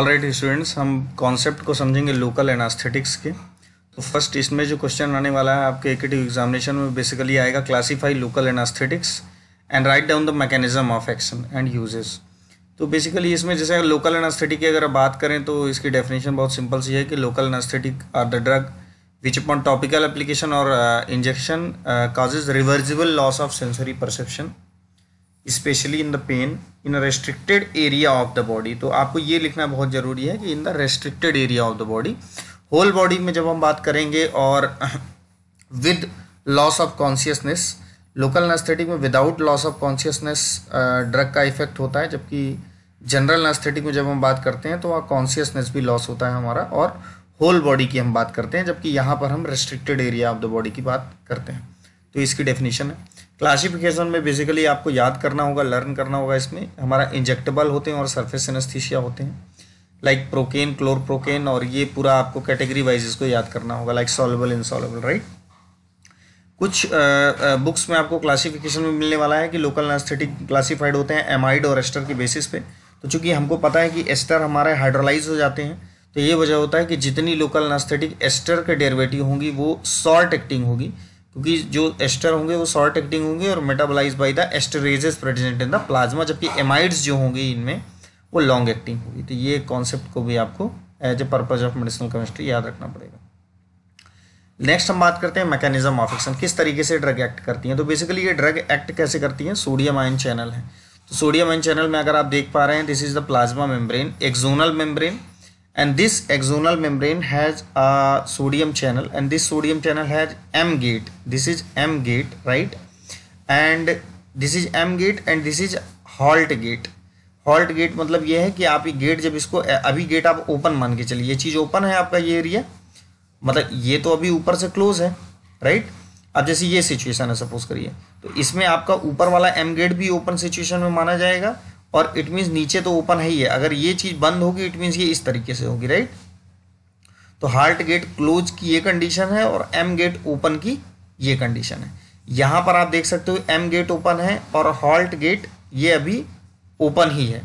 All right students हम concept को समझेंगे लोकल एनास्थेटिक्स के तो फर्स्ट इसमें जो क्वेश्चन आने वाला है आपके एकेटिव एग्जामिनेशन में बेसिकली आएगा classify local anaesthetics and write down the mechanism of action and uses तो बेसिकली इसमें जैसे लोकल एनास्थेटिक की अगर बात करें तो इसकी डेफिनेशन बहुत सिंपल सी है कि local anaesthetic are the drug which upon topical application or injection causes reversible loss of sensory perception specially in the pain in a restricted area of the body तो आपको ये लिखना बहुत ज़रूरी है कि in the restricted area of the body whole body में जब हम बात करेंगे और with loss of consciousness local anaesthetic में without loss of consciousness drug का इफेक्ट होता है जबकि जनरल नास्थेटिक में जब हम बात करते हैं तो कॉन्शियसनेस भी लॉस होता है हमारा और होल बॉडी की हम बात करते हैं जबकि यहाँ पर हम restricted area of the body की बात करते हैं तो इसकी डेफिनेशन है क्लासिफिकेशन में बेसिकली आपको याद करना होगा लर्न करना होगा इसमें हमारा इंजेक्टेबल होते हैं और सरफेस एनेस्थीसिया होते हैं लाइक प्रोकेन क्लोर प्रोकेन और ये पूरा आपको कैटेगरी वाइज इसको याद करना होगा लाइक सॉलेबल इनसॉलेबल राइट कुछ बुक्स में आपको क्लासिफिकेशन में मिलने वाला है कि लोकल एस्थेटिक क्लासीफाइड होते हैं एमाइड और एस्टर के बेसिस पे तो चूंकि हमको पता है कि एस्टर हमारे हाइड्रोलाइज हो जाते हैं तो ये वजह होता है कि जितनी लोकल एस्थेटिक एस्टर के डेरिवेटिव होंगी वो सॉल्ट एक्टिंग होगी क्योंकि जो एस्टर होंगे वो शॉर्ट एक्टिंग होंगे और metabolise by the esterases present in the plasma जबकि एमाइड्स जो होंगे इनमें वो लॉन्ग एक्टिंग होगी तो ये कॉन्सेप्ट को भी आपको as a purpose of medicinal chemistry याद रखना पड़ेगा नेक्स्ट हम बात करते हैं मैकेनिज्म ऑफ एक्शन किस तरीके से ड्रग एक्ट करती हैं तो बेसिकली ये ड्रग एक्ट कैसे करती हैं सोडियम आयन चैनल है तो सोडियम आयन चैनल में अगर आप देख पा रहे हैं this is the plasma membrane axonal membrane and this axonal membrane has a sodium channel and this sodium channel has M gate this is M gate right and this is M gate and this is halt gate halt gate मतलब ये है कि आप ये gate जब इसको अभी gate आप open मान के चलिए ये चीज़ open है आपका ये area मतलब ये तो अभी ऊपर से close है right अब जैसे ये सिचुएशन है सपोज करिए तो इसमें आपका ऊपर वाला एम गेट भी ओपन सिचुएशन में माना जाएगा और इट मीन्स नीचे तो ओपन है ही है अगर ये चीज़ बंद होगी इट मीन्स ये इस तरीके से होगी राइट तो हार्ट गेट क्लोज की ये कंडीशन है और एम गेट ओपन की ये कंडीशन है यहाँ पर आप देख सकते हो एम गेट ओपन है और हॉल्ट गेट ये अभी ओपन ही है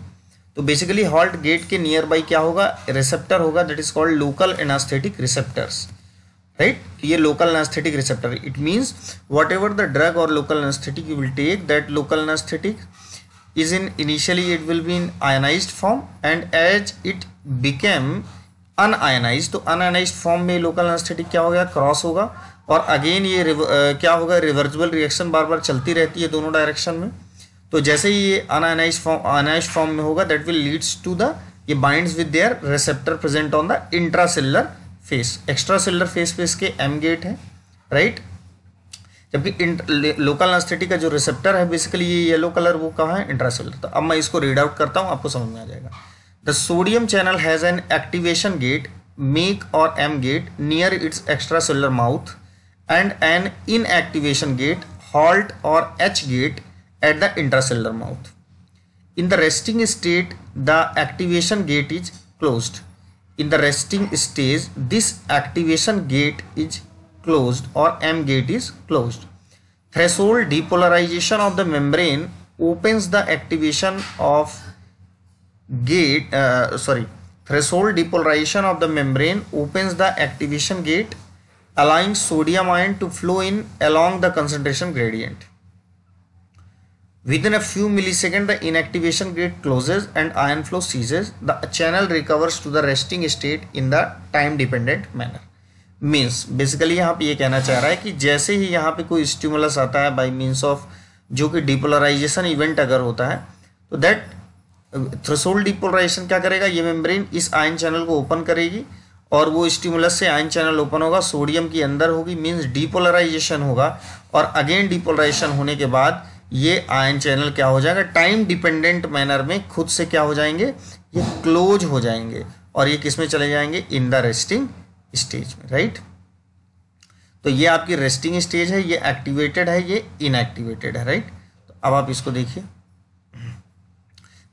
तो बेसिकली हॉल्ट गेट के नियर बाई क्या होगा रिसेप्टर होगा that is called local anaesthetic receptors right ये local anaesthetic receptor it means whatever the drug or local anaesthetic you will take that local anaesthetic is in initially it will be in ionized form and as it became unionise तो unionise form में local anaesthetic क्या हो गया cross होगा और again ये रिव, आ, क्या होगा रिवर्सिबल रिएक्शन बार बार चलती रहती है दोनों डायरेक्शन में तो जैसे ही ये अनआयनाइज फॉर्म आयनाइज फॉर्म में होगा that will leads to the ये binds with their receptor present on the intracellular face extracellular face पे इसके एम गेट है राइट right? जबकि लोकल अनस्थेटिक का जो रिसेप्टर है बेसिकली ये येलो कलर वो कहाँ है इंट्रासेलर तो अब मैं इसको रीड आउट करता हूँ आपको समझ में आ जाएगा the sodium channel has an activation gate make or M gate near its extracellular mouth and an inactivation gate halt or H gate at the intracellular mouth in the resting state the activation gate is closed in the resting stage this activation gate is closed or M gate is closed. Threshold depolarization of the membrane opens the activation of gate uh, sorry threshold depolarization of the membrane opens the activation gate allowing sodium ion to flow in along the concentration gradient. Within a few milliseconds, the inactivation gate closes and ion flow ceases. The channel recovers to the resting state in the time dependent manner. Means basically यहाँ पे ये यह कहना चाह रहा है कि जैसे ही यहाँ पे कोई स्टिमुलस आता है बाई मीन्स ऑफ जो कि डिपोलराइजेशन इवेंट अगर होता है तो दैट थ्रसोल डिपोलराइजेशन क्या करेगा ये मेम्ब्रेन इस आयन चैनल को ओपन करेगी और वो स्टिमुलस से आयन चैनल ओपन होगा सोडियम के अंदर होगी मीन्स डिपोलराइजेशन होगा और अगेन डिपोलराइजेशन होने के बाद ये आयन चैनल क्या हो जाएगा टाइम डिपेंडेंट मैनर में खुद से क्या हो जाएंगे ये क्लोज हो जाएंगे और ये किस में चले जाएंगे इन द रेस्टिंग स्टेज में राइट तो ये आपकी रेस्टिंग स्टेज है ये एक्टिवेटेड है ये इनएक्टिवेटेड है राइट तो अब आप इसको देखिए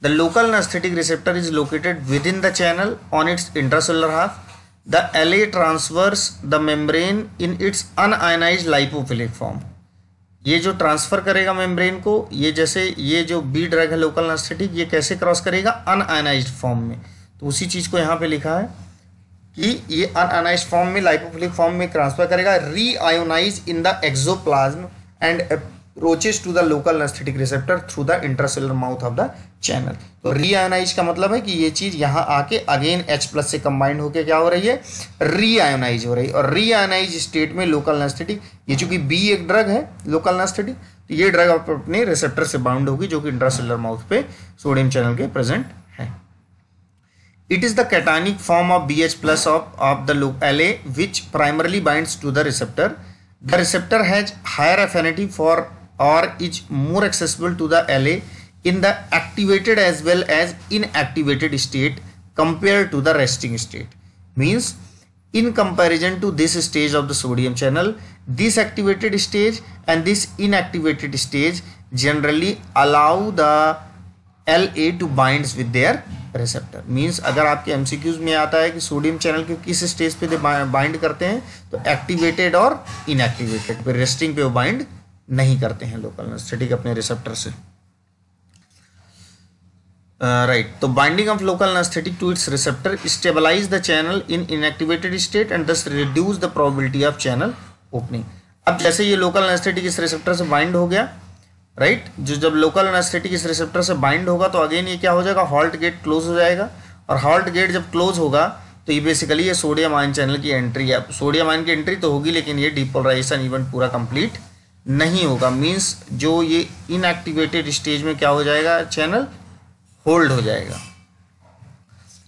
the local anaesthetic receptor is located within the channel on its intracellular half the a transverse the membrane in its unionise lipophilic form ये जो ट्रांसफर करेगा मेम्ब्रेन को ये जैसे ये जो बी ड्रग है लोकल नस्थेटिक ये कैसे क्रॉस करेगा अनआयनाइज फॉर्म में तो उसी चीज़ को यहाँ पे लिखा है कि ये अनआनाइज फॉर्म में लाइपोफिलिक फॉर्म में ट्रांसफर करेगा reionise in the axoplasm and approaches to the local anaesthetic receptor through the intracellular mouth of the channel तो री आयोनाइज का मतलब है कि ये चीज़ यहाँ आके अगेन एच प्लस से कंबाइंड होकर क्या हो रही है री आयोनाइज हो रही है और री आयोनाइज स्टेट में लोकल एस्थेटिक ये चूंकि बी एक ड्रग है लोकल एस्थेटिक तो ये ड्रग अपने रिसेप्टर से बाउंड होगी जो कि इंट्रासेलर माउथ पे सोडियम चैनल के present It is the cationic form of BH plus of, of the LA which primarily binds to the receptor. The receptor has higher affinity for or is more accessible to the LA in the activated as well as inactivated state compared to the resting state. Means in comparison to this stage of the sodium channel, this activated stage and this inactivated stage generally allow the L A to bind with their receptor means अगर आपके MCQs में आता है कि sodium channel के किस stage पे bind करते हैं तो एक्टिवेटेड और इनएक्टिवेटेड पे रेस्टिंग पे वो बाइंड नहीं करते हैं लोकल एनेस्थेटिक अपने रिसेप्टर से राइट uh, तो binding of local anaesthetic to its receptor stabilise the channel in inactivated state and thus reduce the probability of channel opening अब जैसे ये लोकल एनेस्थेटिक इस रिसेप्टर से बाइंड हो गया राइट जो जब लोकल एनास्थेटिक इस रिसेप्टर से बाइंड होगा तो अगेन ये क्या हो जाएगा हॉल्ट गेट क्लोज हो जाएगा और हॉल्ट गेट जब क्लोज होगा तो ये बेसिकली ये सोडियम आयन चैनल की एंट्री है सोडियम आयन की एंट्री तो होगी लेकिन ये डिपोलराइजेशन इवेंट पूरा कंप्लीट नहीं होगा मींस जो ये इनएक्टिवेटेड स्टेज में क्या हो जाएगा चैनल होल्ड हो जाएगा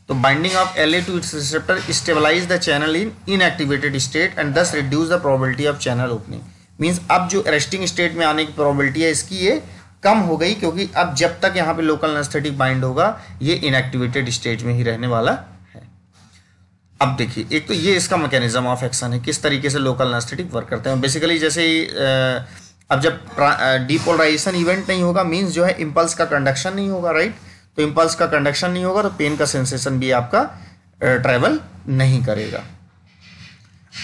तो binding of L A to its receptor stabilise the channel in inactivated state and thus reduce the probability of channel opening means अब जो रेस्टिंग स्टेट में आने की प्रोबेबिलिटी है इसकी ये कम हो गई क्योंकि अब जब तक यहाँ पे लोकल नस्थेटिक बाइंड होगा ये इनएक्टिवेटेड स्टेट में ही रहने वाला है अब देखिए एक तो ये इसका मैकेनिज्म ऑफ एक्शन है किस तरीके से लोकल नस्थेटिक वर्क करते हैं बेसिकली जैसे अब जब डिपोलराइजेशन इवेंट नहीं होगा मीन्स जो है इम्पल्स का कंडक्शन नहीं होगा राइट तो इम्पल्स का कंडक्शन नहीं होगा तो पेन का सेंसेशन भी आपका ट्रेवल नहीं करेगा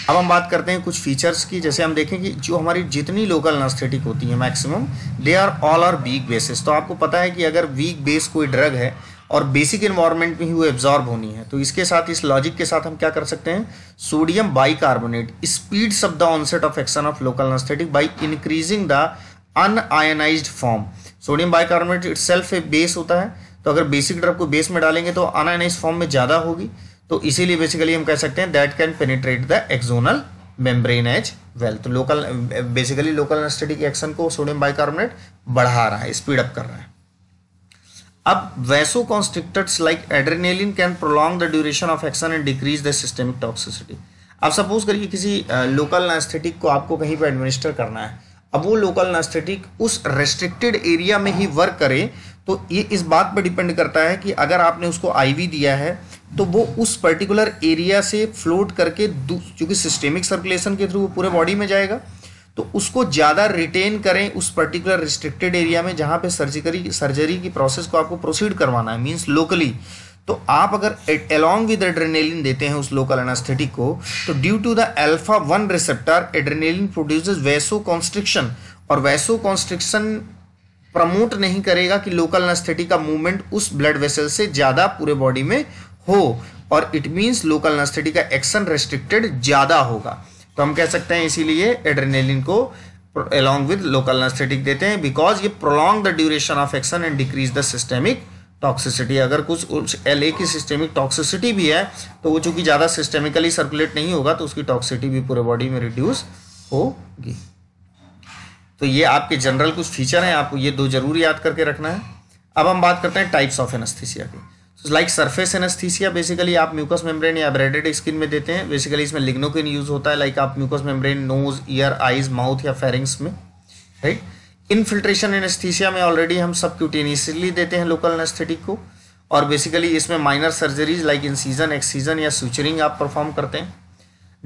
अब हम बात करते हैं कुछ फीचर्स की जैसे हम देखें कि जो हमारी जितनी लोकल नास्थेटिक होती है maximum they are all are weak basis तो आपको पता है कि अगर वीक बेस कोई ड्रग है और बेसिक इन्वायरमेंट में ही वो एब्जॉर्ब होनी है तो इसके साथ इस लॉजिक के साथ हम क्या कर सकते हैं sodium bicarbonate speeds of the onset of action of local anaesthetic by increasing the unionised form sodium bicarbonate itself base होता है तो अगर बेसिक ड्रग को बेस में डालेंगे तो अनआयनाइज फॉर्म में ज़्यादा होगी तो इसीलिए बेसिकली हम कह सकते हैं that can penetrate the axonal membrane as well तो local basically local anaesthetic action को सोडियम बाइकार्बोनेट बढ़ा रहा है स्पीड अप कर रहा है अब vasoconstrictors like adrenaline can prolong the duration of action and decrease the systemic toxicity अब सपोज करिए किसी लोकल एनेस्थेटिक को आपको कहीं पर एडमिनिस्टर करना है अब वो लोकल एनेस्थेटिक उस रेस्ट्रिक्टेड एरिया में ही वर्क करे तो ये इस बात पर डिपेंड करता है कि अगर आपने उसको आईवी दिया है तो वो उस पर्टिकुलर एरिया से फ्लोट करके क्योंकि सिस्टेमिक सर्कुलेशन के थ्रू वो पूरे बॉडी में जाएगा तो उसको ज़्यादा रिटेन करें उस पर्टिकुलर रिस्ट्रिक्टेड एरिया में जहाँ पे सर्जिकरी सर्जरी की प्रोसेस को आपको प्रोसीड करवाना है मींस लोकली तो आप अगर अलॉन्ग विद एड्रेनेलिन देते हैं उस लोकल एनास्थेटिक को तो due to the alpha one receptor adrenaline produces vasoconstriction और वैसो कॉन्स्ट्रिक्शन प्रमोट नहीं करेगा कि लोकल एनास्थेटिक का मूवमेंट उस ब्लड वेसल से ज़्यादा पूरे बॉडी में हो और इट मीन्स लोकल नस्टडी का एक्शन रेस्ट्रिक्टेड ज़्यादा होगा तो हम कह सकते हैं इसीलिए एड्रेनेलिन को along विद लोकल anesthetic देते हैं बिकॉज ये prolong the duration of action and decrease the systemic toxicity अगर कुछ उस एल ए की सिस्टेमिक टॉक्सिसिटी भी है तो वो चूंकि ज़्यादा सिस्टेमिकली सर्कुलेट नहीं होगा तो उसकी टॉक्सिसिटी भी पूरे बॉडी में रिड्यूस होगी तो ये आपके जनरल कुछ फीचर हैं आपको ये दो जरूर याद करके रखना है अब हम बात करते हैं टाइप्स ऑफ एनस्थिसिया की लाइक सरफेस एनेस्थीसिया बेसिकली आप म्यूकस मेम्ब्रेन या ब्रेडेड स्किन में देते हैं बेसिकली इसमें लिग्नोकिन यूज होता है लाइक like आप mucous membrane nose ear eyes mouth या फेरिंग्स में राइट इनफिल्ट्रेशन एनेस्थीसिया में ऑलरेडी हम सब क्यूटेनियसली देते हैं लोकल एनेस्थेटिक को और बेसिकली इसमें minor surgeries like incision excision या सूचरिंग आप परफॉर्म करते हैं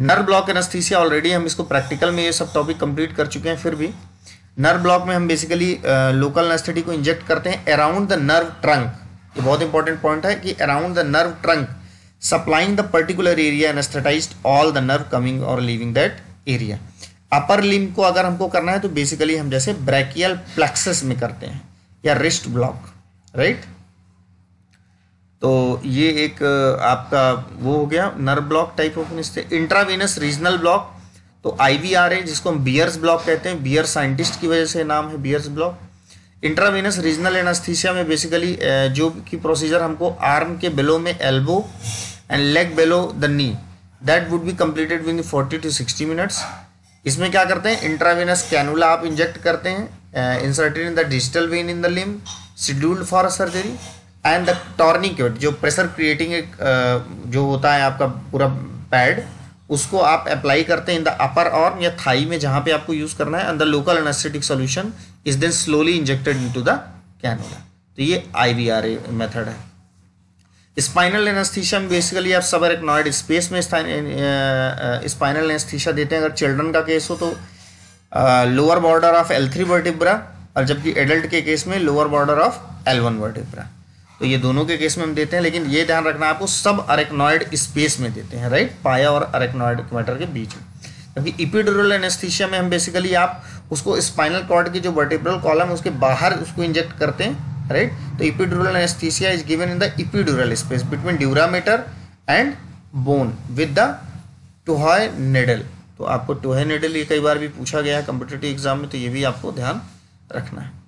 नर्व ब्लॉक एनेस्थीसिया ऑलरेडी हम इसको प्रैक्टिकल में ये सब टॉपिक कंप्लीट कर चुके हैं फिर भी नर्व ब्लॉक में हम बेसिकली लोकल एनेस्थेटिक को इंजेक्ट करते हैं अराउंड द नर्व ट्रंक ये बहुत इंपॉर्टेंट पॉइंट है कि around the nerve trunk supplying the particular area anaesthetise all the nerve coming or leaving that area upper limb को अगर हमको करना है तो बेसिकली हम जैसे ब्रैकियल प्लेक्सस में करते हैं या रिस्ट ब्लॉक राइट तो ये एक आपका वो हो गया nerve block type of intravenous regional block तो आई जिसको हम बियर्स ब्लॉक कहते हैं बियर साइंटिस्ट की वजह से नाम है Bier's block intravenous regional anaesthesia में बेसिकली जो की प्रोसीजर हमको आर्म के बेलो में elbow and leg below the knee that would be completed with forty to sixty minutes इसमें क्या करते हैं इंट्रावीनस कैनुला आप इंजेक्ट करते हैं inserted in the digital vein in the limb scheduled for surgery and the tourniquet जो pressure creating एक जो होता है आपका पूरा पैड उसको आप अप्लाई करते हैं इन द अपर आर्म या थाई में जहां पे आपको यूज़ करना है अंदर local anaesthetic solution is then slowly injected into the cannula तो ये आईवीआर मेथड है स्पाइनल एनेस्थीसिया में बेसिकली आप सबर एक्नॉइड स्पेस में स्पाइनल एनेस्थीसिया uh, uh, देते हैं अगर चिल्ड्रन का केस हो तो lower border of L three vertebra और जबकि एडल्ट के केस में lower border of L one vertebra तो ये दोनों के केस में हम देते हैं लेकिन ये ध्यान रखना आपको सब अरेक्नॉइड स्पेस में देते हैं राइट पाया और अरेक्नॉइड मैटर के बीच में क्योंकि इपिडोरल एनेस्थीशिया में हम बेसिकली आप उसको स्पाइनल कॉर्ड की जो वर्टिब्रल कॉलम है उसके बाहर उसको इंजेक्ट करते हैं राइट तो epidural anaesthesia is given in the epidural space between dura mater and bone with the Tuohy needle तो आपको टोहे नेडल ये कई बार भी पूछा गया है कम्पिटेटिव एग्जाम में तो ये भी आपको ध्यान रखना है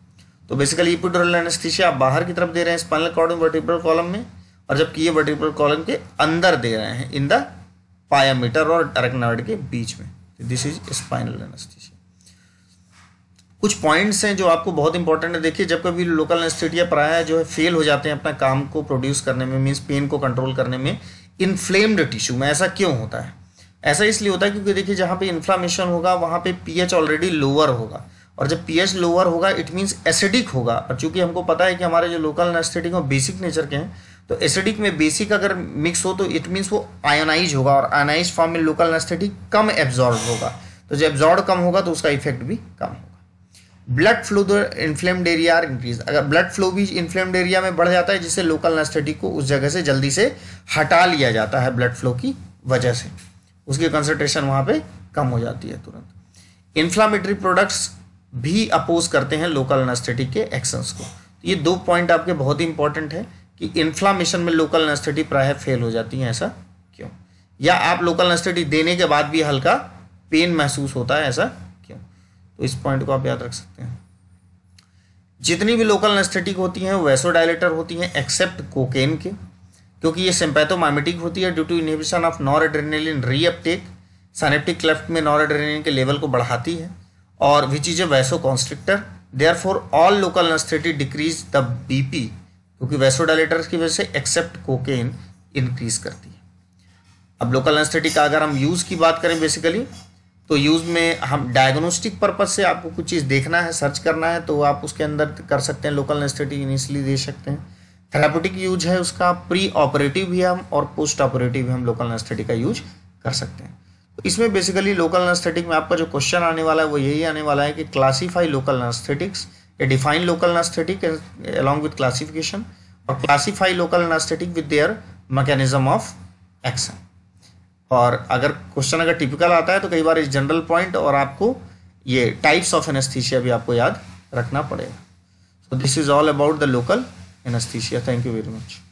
तो बेसिकली इपिडोरल एनेस्थीसिया आप बाहर की तरफ दे रहे हैं स्पाइनल कॉर्ड में वर्टिब्रल कॉलम में और जबकि ये वर्टिब्रल कॉलम के अंदर दे रहे हैं इन द पायामीटर और अरेक्नाइड के बीच में दिस इज स्पाइनल एनेस्थीसिया कुछ पॉइंट्स हैं जो आपको बहुत इंपॉर्टेंट है देखिए जब कभी लोकल एनेस्थीटिया प्राय जो है फेल हो जाते हैं अपना काम को प्रोड्यूस करने में मीन्स पेन को कंट्रोल करने में इन्फ्लेम्ड टिश्यू में ऐसा क्यों होता है ऐसा इसलिए होता है क्योंकि देखिए जहाँ पे इन्फ्लामेशन होगा वहाँ पे पीएच ऑलरेडी लोअर होगा और जब पीएच लोअर होगा इट मीन्स एसिडिक होगा और चूंकि हमको पता है कि हमारे जो लोकल एनेस्थेटिक हैं बेसिक नेचर के हैं तो एसिडिक में बेसिक अगर मिक्स हो तो इट मीन्स वो आयोनाइज होगा और आयोनाइज फॉर्म में लोकल एनेस्थेटिक कम एब्जॉर्ब होगा तो जब एब्जॉर्ब कम होगा तो उसका इफेक्ट भी कम होगा blood flow the inflamed area increase अगर ब्लड फ्लो भी इन्फ्लेम्ड एरिया में बढ़ जाता है जिससे लोकल एनेस्थेटिक को उस जगह से जल्दी से हटा लिया जाता है ब्लड फ्लो की वजह से उसकी कंसनट्रेशन वहाँ पर कम हो जाती है तुरंत इन्फ्लामेटरी प्रोडक्ट्स भी अपोज करते हैं लोकल अनस्थेटिक के एक्शंस को तो ये दो पॉइंट आपके बहुत ही इंपॉर्टेंट है कि इन्फ्लामेशन में लोकल अनस्थेटिक प्राय फेल हो जाती है ऐसा क्यों या आप लोकल एनास्थेटिक देने के बाद भी हल्का पेन महसूस होता है ऐसा क्यों तो इस पॉइंट को आप याद रख सकते हैं जितनी भी लोकल अनस्थेटिक होती हैं वैसोडाइलेटर होती हैं एक्सेप्ट कोकेन के क्योंकि ये सिम्पैथोमाइमेटिक होती है due to inhibition of noradrenaline reuptake synaptic cleft में नॉर एड्रेनलिन के लेवल को बढ़ाती है और or which is a for all local local decrease the B P क्योंकि डायलेटर की वजह से एक्सेप्ट कोकेन इंक्रीज करती है अब लोकल एनेस्थेटिक का अगर हम यूज़ की बात करें बेसिकली तो यूज़ में हम डायग्नोस्टिक पर्पज से आपको कुछ चीज़ देखना है सर्च करना है तो आप उसके अंदर कर सकते हैं लोकल एनेस्थेटिक इनिशियली दे सकते हैं थेरापेटिक यूज है उसका प्री ऑपरेटिव भी हम और पोस्ट ऑपरेटिव भी हम लोकल एनेस्थेटिक का यूज कर सकते हैं इसमें बेसिकली लोकल एनास्थेटिक में आपका जो क्वेश्चन आने वाला है वो यही आने वाला है कि क्लासीफाई लोकल एनास्थेटिक्स या define local anaesthetic along with classification और classify local anaesthetic with their mechanism of action और अगर क्वेश्चन अगर टिपिकल आता है तो कई बार इस जनरल पॉइंट और आपको ये टाइप्स ऑफ एनेस्थीशिया भी आपको याद रखना पड़ेगा so this is all about the local anaesthesia thank you very much